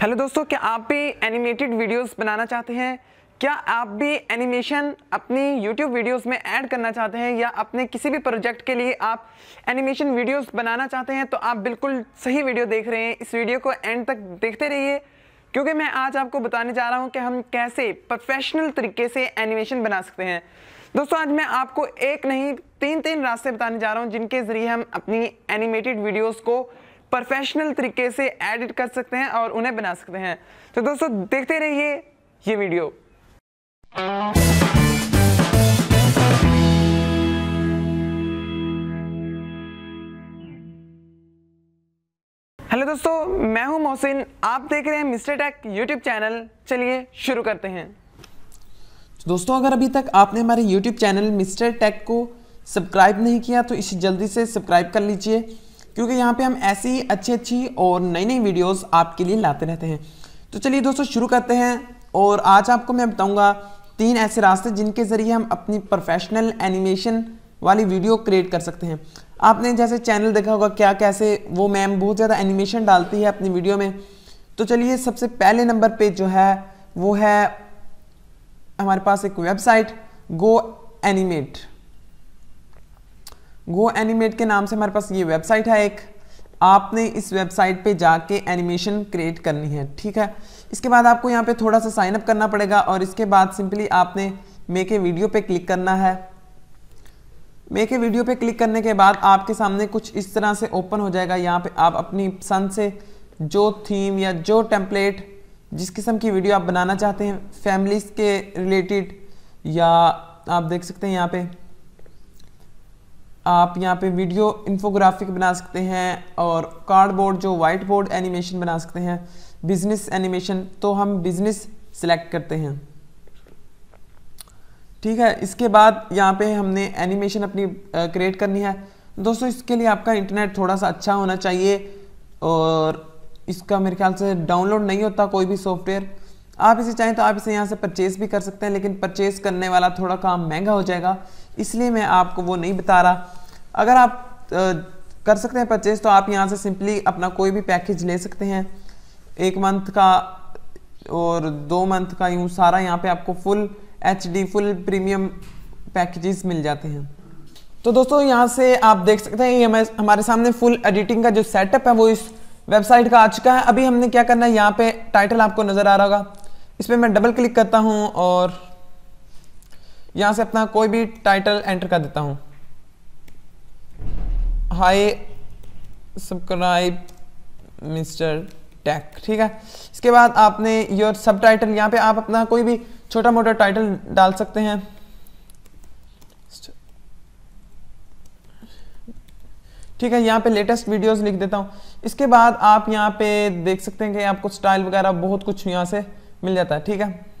hello दोस्तों क्या आप भी एनिमेटेड वीडियोस बनाना चाहते हैं क्या आप भी एनिमेशन अपनी यूट्यूब वीडियोस में ऐड करना चाहते हैं या अपने किसी भी प्रोजेक्ट के लिए आप एनिमेशन वीडियोस बनाना चाहते हैं तो आप बिल्कुल सही वीडियो देख रहे हैं इस वीडियो को एंड तक देखते रहिए क्योंकि मैं आज आपको बताने जा रहा हूँ कि हम कैसे प्रोफेशनल तरीके से एनिमेशन बना सकते हैं दोस्तों आज मैं आपको एक नहीं तीन तीन रास्ते बताने जा रहा हूँ जिनके ज़रिए हम अपनी एनिमेटेड वीडियोज़ को प्रोफेशनल तरीके से एडिट कर सकते हैं और उन्हें बना सकते हैं तो दोस्तों देखते रहिए ये वीडियो हेलो दोस्तों मैं हूं मोहसिन आप देख रहे हैं मिस्टर टेक यूट्यूब चैनल चलिए शुरू करते हैं तो दोस्तों अगर अभी तक आपने हमारे यूट्यूब चैनल मिस्टर टेक को सब्सक्राइब नहीं किया तो इसे जल्दी से सब्सक्राइब कर लीजिए क्योंकि यहाँ पे हम ऐसी अच्छी अच्छी और नई नई वीडियोस आपके लिए लाते रहते हैं तो चलिए दोस्तों शुरू करते हैं और आज आपको मैं बताऊँगा तीन ऐसे रास्ते जिनके ज़रिए हम अपनी प्रोफेशनल एनिमेशन वाली वीडियो क्रिएट कर सकते हैं आपने जैसे चैनल देखा होगा क्या कैसे वो मैम बहुत ज़्यादा एनिमेशन डालती है अपनी वीडियो में तो चलिए सबसे पहले नंबर पे जो है वो है हमारे पास एक website go animate go animate के नाम से हमारे पास ये वेबसाइट है एक आपने इस वेबसाइट पे जाके एनिमेशन क्रिएट करनी है ठीक है इसके बाद आपको यहाँ पे थोड़ा सा साइनअप करना पड़ेगा और इसके बाद सिंपली आपने मेक ए वीडियो पे क्लिक करना है मेक ए वीडियो पे क्लिक करने के बाद आपके सामने कुछ इस तरह से ओपन हो जाएगा यहाँ पे आप अपनी पसंद से जो थीम या जो टेम्पलेट जिस किस्म की वीडियो आप बनाना चाहते हैं फैमिलीज के रिलेटेड या आप देख सकते हैं यहाँ पे आप यहाँ पे वीडियो इन्फोग्राफिक बना सकते हैं और कार्डबोर्ड जो वाइट बोर्ड एनिमेशन बना सकते हैं बिजनेस एनिमेशन तो हम बिजनेस सिलेक्ट करते हैं ठीक है इसके बाद यहाँ पे हमने एनिमेशन अपनी क्रिएट करनी है दोस्तों इसके लिए आपका इंटरनेट थोड़ा सा अच्छा होना चाहिए और इसका मेरे ख्याल से डाउनलोड नहीं होता कोई भी सॉफ्टवेयर आप इसे चाहें तो आप इसे यहाँ से परचेज़ भी कर सकते हैं लेकिन परचेज़ करने वाला थोड़ा काम महंगा हो जाएगा इसलिए मैं आपको वो नहीं बता रहा अगर आप आ, कर सकते हैं परचेज तो आप यहाँ से सिंपली अपना कोई भी पैकेज ले सकते हैं एक मंथ का और दो मंथ का यूँ सारा यहाँ पे आपको full H full premium packages मिल जाते हैं तो दोस्तों यहाँ से आप देख सकते हैं ये हमारे सामने फुल एडिटिंग का जो सेटअप है वो इस वेबसाइट का आ चुका है अभी हमने क्या करना है यहाँ पे टाइटल आपको नज़र आ रहा होगा इस पर मैं डबल क्लिक करता हूँ और यहां से अपना कोई भी टाइटल एंटर कर देता हूं हाय सब्सक्राइब मिस्टर टैक ठीक है इसके बाद आपने योर सब टाइटल यहाँ पे आप अपना कोई भी छोटा मोटा टाइटल डाल सकते हैं ठीक है यहाँ पे लेटेस्ट वीडियोस लिख देता हूँ इसके बाद आप यहाँ पे देख सकते हैं कि आपको स्टाइल वगैरह बहुत कुछ यहाँ से मिल जाता है ठीक है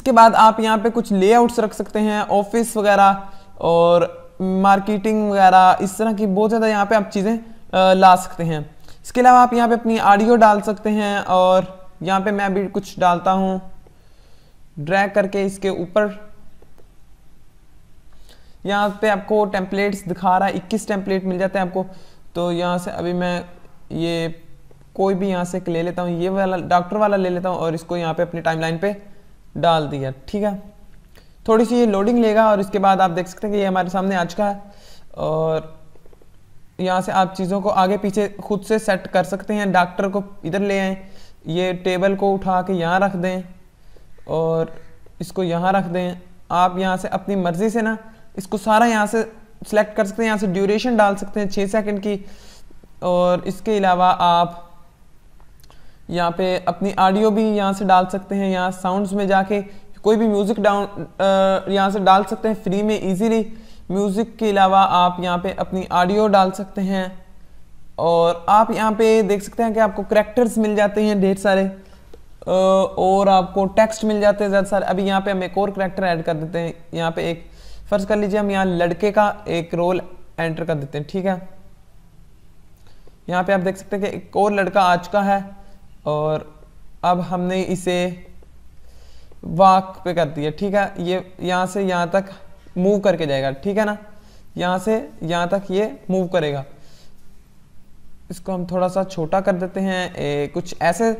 इसके बाद आप यहाँ पे कुछ लेआउट्स रख सकते हैं ऑफिस वगैरह और मार्केटिंग वगैरह इस तरह की बहुत ज़्यादा यहाँ पे आप चीज़ें ला सकते हैं इसके अलावा आप यहाँ पे अपनी ऑडियो डाल सकते हैं और यहाँ पे मैं भी कुछ डालता हूँ ड्रैग करके इसके ऊपर यहाँ पे आपको टेम्पलेट्स दिखा रहा है इक्कीस टेम्पलेट मिल जाते हैं आपको तो यहाँ से अभी मैं ये कोई भी यहाँ से ले लेता हूँ ये वाला डॉक्टर वाला ले लेता हूँ और इसको यहाँ पे अपनी टाइमलाइन पे डाल दिया ठीक है थोड़ी सी ये लोडिंग लेगा और इसके बाद आप देख सकते हैं कि ये हमारे सामने आज का है और यहाँ से आप चीज़ों को आगे पीछे खुद से सेट कर सकते हैं डॉक्टर को इधर ले आएँ ये टेबल को उठा के यहाँ रख दें और इसको यहाँ रख दें आप यहाँ से अपनी मर्ज़ी से ना इसको सारा यहाँ से सेलेक्ट कर सकते हैं यहाँ से ड्यूरेशन डाल सकते हैं छः सेकंड की और इसके अलावा आप यहाँ पे अपनी ऑडियो भी यहाँ से डाल सकते हैं यहाँ साउंड्स में जाके कोई भी म्यूज़िक डाउन यहाँ से डाल सकते हैं फ्री में इजीली म्यूज़िक के अलावा आप यहाँ पे अपनी ऑडियो डाल सकते हैं और आप यहाँ पे देख सकते हैं कि आपको करेक्टर्स मिल जाते हैं ढेर सारे और आपको टेक्स्ट मिल जाते हैं ज़्यादा सारे अभी यहाँ पे हम एक और करेक्टर ऐड कर देते हैं यहाँ पे एक फ़र्ज़ कर लीजिए हम यहाँ लड़के का एक रोल एंटर कर देते हैं ठीक है यहाँ पे आप देख सकते हैं कि एक और लड़का आज का है और अब हमने इसे वाक पे कर दिया ठीक है ये यहाँ से यहाँ तक मूव करके जाएगा ठीक है ना यहाँ से यहाँ तक ये मूव करेगा इसको हम थोड़ा सा छोटा कर देते हैं ए, कुछ ऐसे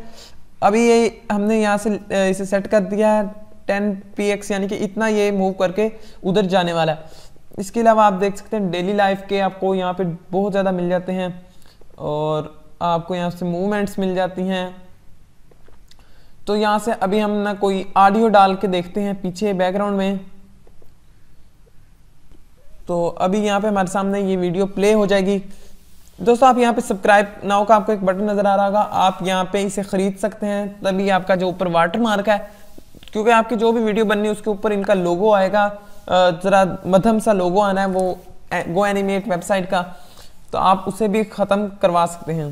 अभी ये हमने यहाँ से इसे सेट कर दिया है टेन पी एक्स यानी कि इतना ये मूव करके उधर जाने वाला है इसके अलावा आप देख सकते हैं डेली लाइफ के आपको यहाँ पे बहुत ज़्यादा मिल जाते हैं और आपको यहाँ से मूवमेंट्स मिल जाती हैं तो यहाँ से अभी हम ना कोई ऑडियो डाल के देखते हैं पीछे बैकग्राउंड में तो अभी यहाँ पे हमारे सामने ये वीडियो प्ले हो जाएगी दोस्तों आप यहाँ पे सब्सक्राइब नाउ का आपको एक बटन नज़र आ रहा होगा आप यहाँ पे इसे ख़रीद सकते हैं तभी आपका जो ऊपर वाटर मार्क है क्योंकि आपकी जो भी वीडियो बननी है उसके ऊपर इनका लोगो आएगा ज़रा मध्यम सा लोगो आना है वो गो एनिमेट वेबसाइट का तो आप उसे भी ख़त्म करवा सकते हैं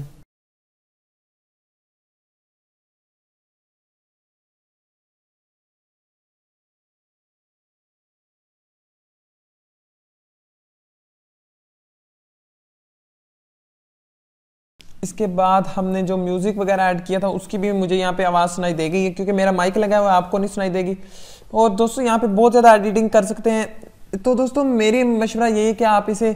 इसके बाद हमने जो म्यूज़िक वगैरह ऐड किया था उसकी भी मुझे यहाँ पे आवाज़ सुनाई देगी क्योंकि मेरा माइक लगा हुआ है आपको नहीं सुनाई देगी और दोस्तों यहाँ पे बहुत ज़्यादा एडिटिंग कर सकते हैं तो दोस्तों मेरी मशवरा यही है कि आप इसे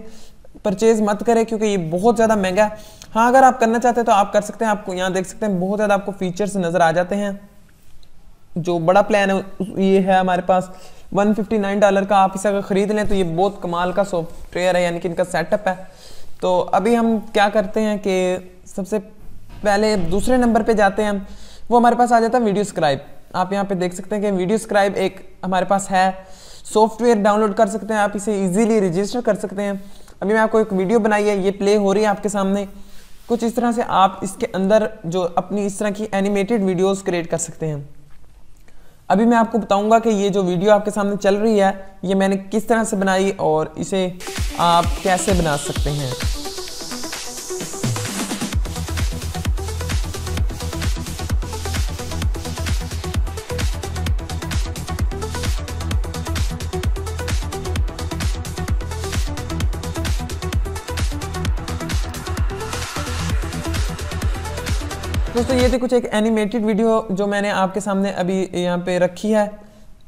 परचेज़ मत करें क्योंकि ये बहुत ज़्यादा महंगा है हाँ अगर आप करना चाहते हैं तो आप कर सकते हैं आपको यहाँ देख सकते हैं बहुत ज़्यादा आपको फीचर्स नज़र आ जाते हैं जो बड़ा प्लान है ये है हमारे पास 159 डॉलर का आप इसे अगर ख़रीद लें तो ये बहुत कमाल का सॉफ्टवेयर है यानी कि इनका सेटअप है तो अभी हम क्या करते हैं कि सबसे पहले दूसरे नंबर पे जाते हैं हम वो हमारे पास आ जाता है वीडियो स्क्राइब आप यहाँ पे देख सकते हैं कि वीडियो स्क्राइब एक हमारे पास है सॉफ्टवेयर डाउनलोड कर सकते हैं आप इसे इजीली रजिस्टर कर सकते हैं अभी मैं आपको एक वीडियो बनाई है ये प्ले हो रही है आपके सामने कुछ इस तरह से आप इसके अंदर जो अपनी इस तरह की एनिमेटेड वीडियोस क्रिएट कर सकते हैं अभी मैं आपको बताऊंगा कि ये जो वीडियो आपके सामने चल रही है ये मैंने किस तरह से बनाई और इसे आप कैसे बना सकते हैं दोस्तों ये थे कुछ एक एनिमेटेड वीडियो जो मैंने आपके सामने अभी यहाँ पे रखी है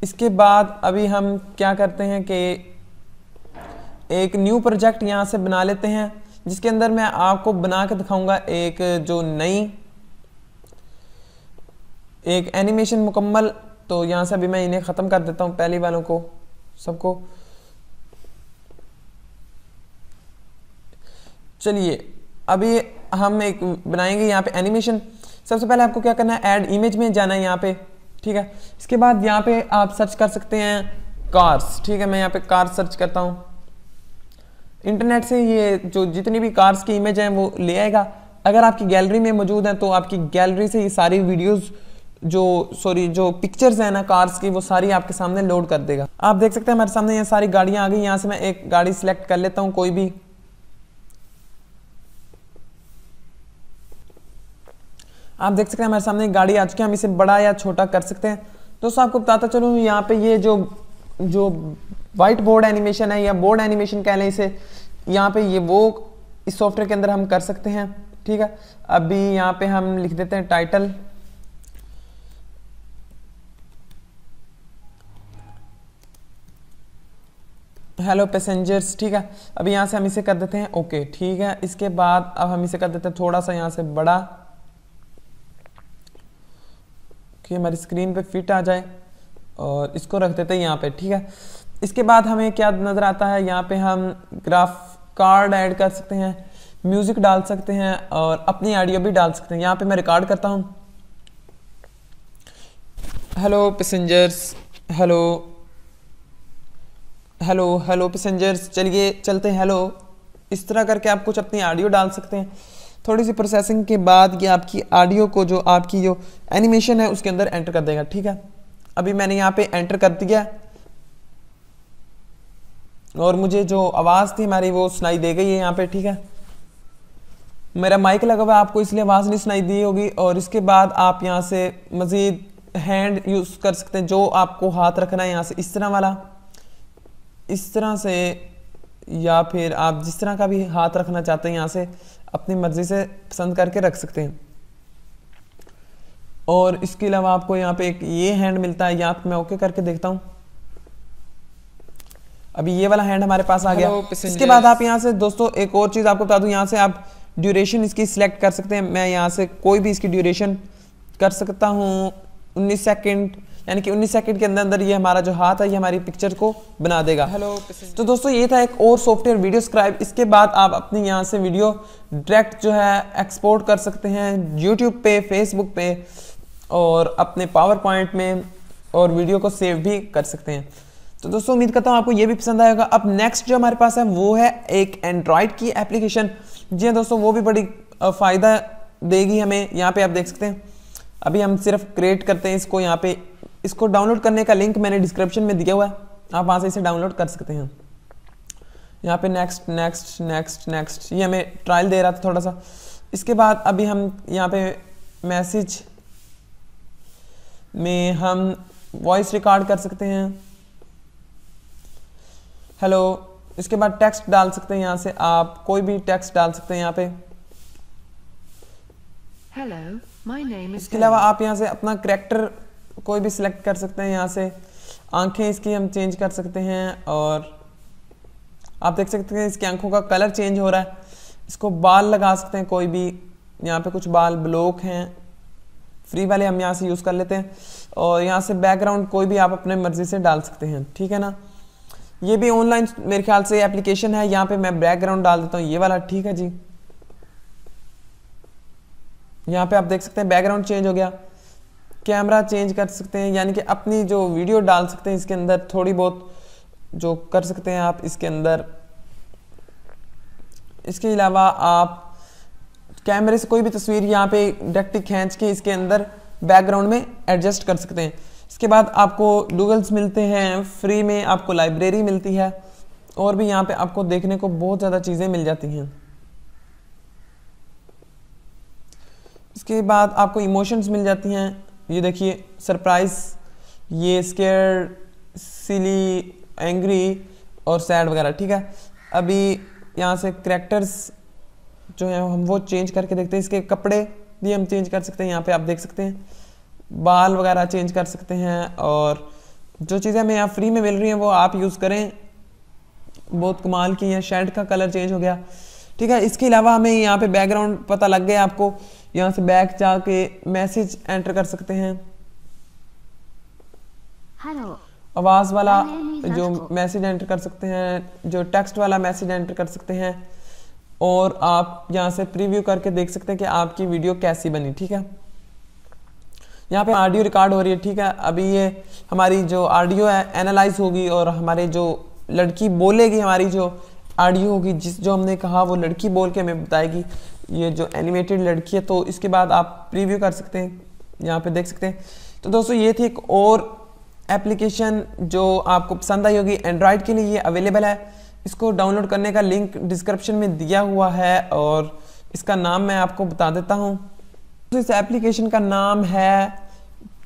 इसके बाद अभी हम क्या करते हैं कि एक न्यू प्रोजेक्ट यहाँ से बना लेते हैं जिसके अंदर मैं आपको बना के दिखाऊंगा एक जो नई एक एनिमेशन मुकम्मल तो यहाँ से अभी मैं इन्हें ख़त्म कर देता हूँ पहली वालों को सबको चलिए अभी हम एक बनाएंगे यहाँ पे एनिमेशन सबसे पहले आपको क्या करना है ऐड इमेज में जाना है यहाँ पे ठीक है इसके बाद यहाँ पे आप सर्च कर सकते हैं कार्स ठीक है मैं यहाँ पे कार सर्च करता हूँ इंटरनेट से ये जो जितनी भी कार्स की इमेज हैं वो ले आएगा अगर आपकी गैलरी में मौजूद हैं तो आपकी गैलरी से ये सारी वीडियोस जो सॉरी जो पिक्चर्स हैं ना कार्स की वो सारी आपके सामने लोड कर देगा आप देख सकते हैं हमारे सामने ये सारी गाड़ियाँ आ गई यहाँ से मैं एक गाड़ी सिलेक्ट कर लेता हूँ कोई भी आप देख सकते हैं हमारे सामने गाड़ी आ चुकी है हम इसे बड़ा या छोटा कर सकते हैं दोस्तों आपको बताता चलूँ यहाँ पे ये जो जो वाइट बोर्ड एनिमेशन है या बोर्ड एनिमेशन कह लें इसे यहाँ पे ये वो इस सॉफ्टवेयर के अंदर हम कर सकते हैं ठीक है अभी यहाँ पे हम लिख देते हैं टाइटल हेलो पैसेंजर्स ठीक है अभी यहाँ से हम इसे कर देते हैं ओके ठीक है इसके बाद अब हम इसे कर देते हैं थोड़ा सा यहाँ से बड़ा कि हमारी स्क्रीन पे फिट आ जाए और इसको रख देते हैं यहाँ पे ठीक है इसके बाद हमें क्या नज़र आता है यहाँ पे हम ग्राफ कार्ड ऐड कर सकते हैं म्यूज़िक डाल सकते हैं और अपनी ऑडियो भी डाल सकते हैं यहाँ पे मैं रिकॉर्ड करता हूँ hello passengers hello hello hello passengers चलिए चलते हैं हेलो इस तरह करके आप कुछ अपनी ऑडियो डाल सकते हैं थोड़ी सी प्रोसेसिंग के बाद ये आपकी ऑडियो को जो आपकी जो एनिमेशन है उसके अंदर एंटर कर देगा ठीक है अभी मैंने यहाँ पे एंटर कर दिया और मुझे जो आवाज़ थी हमारी वो सुनाई दे गई है यहाँ पे ठीक है मेरा माइक लगा हुआ है आपको इसलिए आवाज़ नहीं सुनाई दी होगी और इसके बाद आप यहाँ से मज़ीद हैंड यूज़ कर सकते हैं जो आपको हाथ रखना है यहाँ से इस तरह वाला इस तरह से या फिर आप जिस तरह का भी हाथ रखना चाहते हैं यहाँ से अपनी मर्ज़ी से पसंद करके रख सकते हैं और इसके अलावा आपको यहाँ पे एक ये हैंड मिलता है या मैं ओके करके देखता हूँ अभी ये वाला हैंड हमारे पास आ गया इसके बाद आप यहाँ से दोस्तों एक और चीज़ आपको बता दू यहाँ से आप ड्यूरेशन इसकी सिलेक्ट कर सकते हैं मैं यहाँ से कोई भी इसकी ड्यूरेशन कर सकता हूँ उन्नीस सेकेंड यानी कि 19 सेकंड के अंदर अंदर ये हमारा जो हाथ है ये हमारी पिक्चर को बना देगा हेलो तो दोस्तों ये था एक और सॉफ्टवेयर वीडियो स्क्राइब इसके बाद आप अपने यहाँ से वीडियो डायरेक्ट जो है एक्सपोर्ट कर सकते हैं यूट्यूब पे फेसबुक पे और अपने पावर पॉइंट में और वीडियो को सेव भी कर सकते हैं तो दोस्तों उम्मीद करता हूँ आपको ये भी पसंद आएगा अब नेक्स्ट जो हमारे पास है वो है एक एंड्रॉयड की एप्लीकेशन जी हाँ दोस्तों वो भी बड़ी फ़ायदा देगी हमें यहाँ पे आप देख सकते हैं अभी हम सिर्फ क्रिएट करते हैं इसको यहाँ पे इसको डाउनलोड करने का लिंक मैंने डिस्क्रिप्शन में दिया हुआ है आप वहाँ से इसे डाउनलोड कर सकते हैं यहाँ पे नेक्स्ट नेक्स्ट नेक्स्ट नेक्स्ट ये हमें ट्रायल दे रहा था थोड़ा सा इसके बाद अभी हम यहाँ पे मैसेज में हम वॉइस रिकॉर्ड कर सकते हैं हेलो इसके बाद टेक्स्ट डाल सकते हैं यहाँ से आप कोई भी टेक्स्ट डाल सकते हैं यहाँ पे हेलो माय नेम इसके अलावा आप यहाँ से अपना करेक्टर कोई भी सिलेक्ट कर सकते हैं यहाँ से आंखें इसकी हम चेंज कर सकते हैं और आप देख सकते हैं इसकी आंखों का कलर चेंज हो रहा है इसको बाल लगा सकते हैं कोई भी यहाँ पे कुछ बाल ब्लॉक हैं फ्री वाले हम यहाँ से यूज़ कर लेते हैं और यहाँ से बैकग्राउंड कोई भी आप अपने मर्जी से डाल सकते हैं ठीक है ना ये भी ऑनलाइन मेरे ख्याल से एप्लीकेशन है यहाँ पे मैं बैकग्राउंड डाल देता हूँ ये वाला ठीक है जी यहाँ पे आप देख सकते हैं बैकग्राउंड चेंज हो गया कैमरा चेंज कर सकते हैं यानी कि अपनी जो वीडियो डाल सकते हैं इसके अंदर थोड़ी बहुत जो कर सकते हैं आप इसके अंदर इसके अलावा आप कैमरे से कोई भी तस्वीर यहाँ पे डायरेक्टली खींच के इसके अंदर बैकग्राउंड में एडजस्ट कर सकते हैं इसके बाद आपको डूगल्स मिलते हैं फ्री में आपको लाइब्रेरी मिलती है और भी यहाँ पे आपको देखने को बहुत ज़्यादा चीज़ें मिल जाती हैं इसके बाद आपको इमोशंस मिल जाती हैं ये देखिए सरप्राइज ये स्केयर सिली एंग्री और सैड वगैरह ठीक है अभी यहाँ से करेक्टर्स जो हैं हम वो चेंज करके देखते हैं इसके कपड़े भी हम चेंज कर सकते हैं यहाँ पे आप देख सकते हैं बाल वगैरह चेंज कर सकते हैं और जो चीज़ें हमें यहाँ फ्री में मिल रही हैं वो आप यूज़ करें बहुत कमाल की हैं शर्ट का कलर चेंज हो गया ठीक है इसके अलावा हमें यहाँ पे बैकग्राउंड पता लग गया आपको यहाँ से बैक जाके मैसेज एंटर कर सकते हैं आवाज़ वाला हाँ, जो मैसेज एंटर कर सकते हैं जो टेक्स्ट वाला मैसेज एंटर कर सकते हैं और आप यहाँ से प्रीव्यू करके देख सकते हैं कि आपकी वीडियो कैसी बनी ठीक है यहाँ पे आडियो रिकॉर्ड हो रही है ठीक है अभी ये हमारी जो आडियो है एनालाइज होगी और हमारे जो लड़की बोलेगी हमारी जो ऑडियो होगी जिस जो हमने कहा वो लड़की बोल के हमें बताएगी ये जो एनिमेटेड लड़की है तो इसके बाद आप प्रीव्यू कर सकते हैं यहाँ पे देख सकते हैं तो दोस्तों ये थी एक और एप्लीकेशन जो आपको पसंद आई होगी एंड्रॉयड के लिए ये अवेलेबल है इसको डाउनलोड करने का लिंक डिस्क्रिप्शन में दिया हुआ है और इसका नाम मैं आपको बता देता हूँ तो इस एप्लीकेशन का नाम है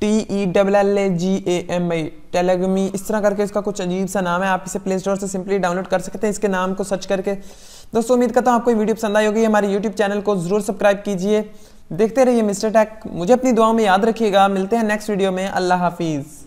T E double L A G A M I Tellagami इस तरह करके इसका कुछ अजीब सा नाम है आप इसे प्ले स्टोर से सिंपली डाउनलोड कर सकते हैं इसके नाम को सर्च करके दोस्तों उम्मीद करता हूँ आपको वीडियो पसंद आई होगी हमारे यूट्यूब चैनल को जरूर सब्सक्राइब कीजिए देखते रहिए मिस्टर टैक मुझे अपनी दुआओं में याद रखिएगा मिलते हैं नेक्स्ट वीडियो में अल्लाह हाफिज़